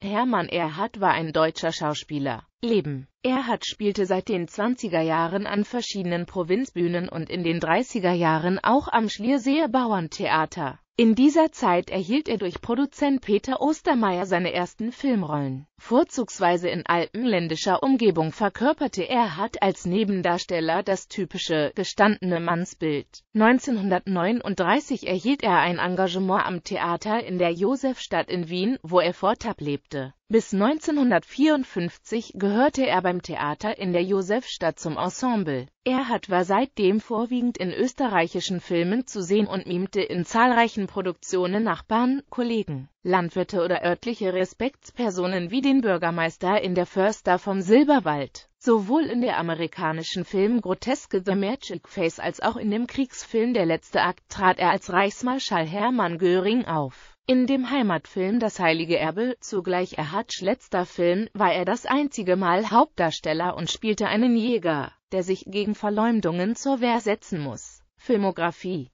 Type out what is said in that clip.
Hermann Erhard war ein deutscher Schauspieler. Leben Erhard spielte seit den 20er Jahren an verschiedenen Provinzbühnen und in den 30er Jahren auch am Schliersee Bauerntheater. In dieser Zeit erhielt er durch Produzent Peter Ostermeier seine ersten Filmrollen. Vorzugsweise in alpenländischer Umgebung verkörperte Erhard als Nebendarsteller das typische gestandene Mannsbild. 1939 erhielt er ein Engagement am Theater in der Josefstadt in Wien, wo er vor fortab lebte bis 1954 gehörte er beim Theater in der Josefstadt zum Ensemble. Er hat war seitdem vorwiegend in österreichischen Filmen zu sehen und mimte in zahlreichen Produktionen Nachbarn, Kollegen, Landwirte oder örtliche Respektspersonen wie den Bürgermeister in der Förster vom Silberwald. Sowohl in der amerikanischen Film Groteske The Magic Face als auch in dem Kriegsfilm Der letzte Akt trat er als Reichsmarschall Hermann Göring auf. In dem Heimatfilm Das heilige Erbe, zugleich Erhards letzter Film, war er das einzige Mal Hauptdarsteller und spielte einen Jäger, der sich gegen Verleumdungen zur Wehr setzen muss. Filmografie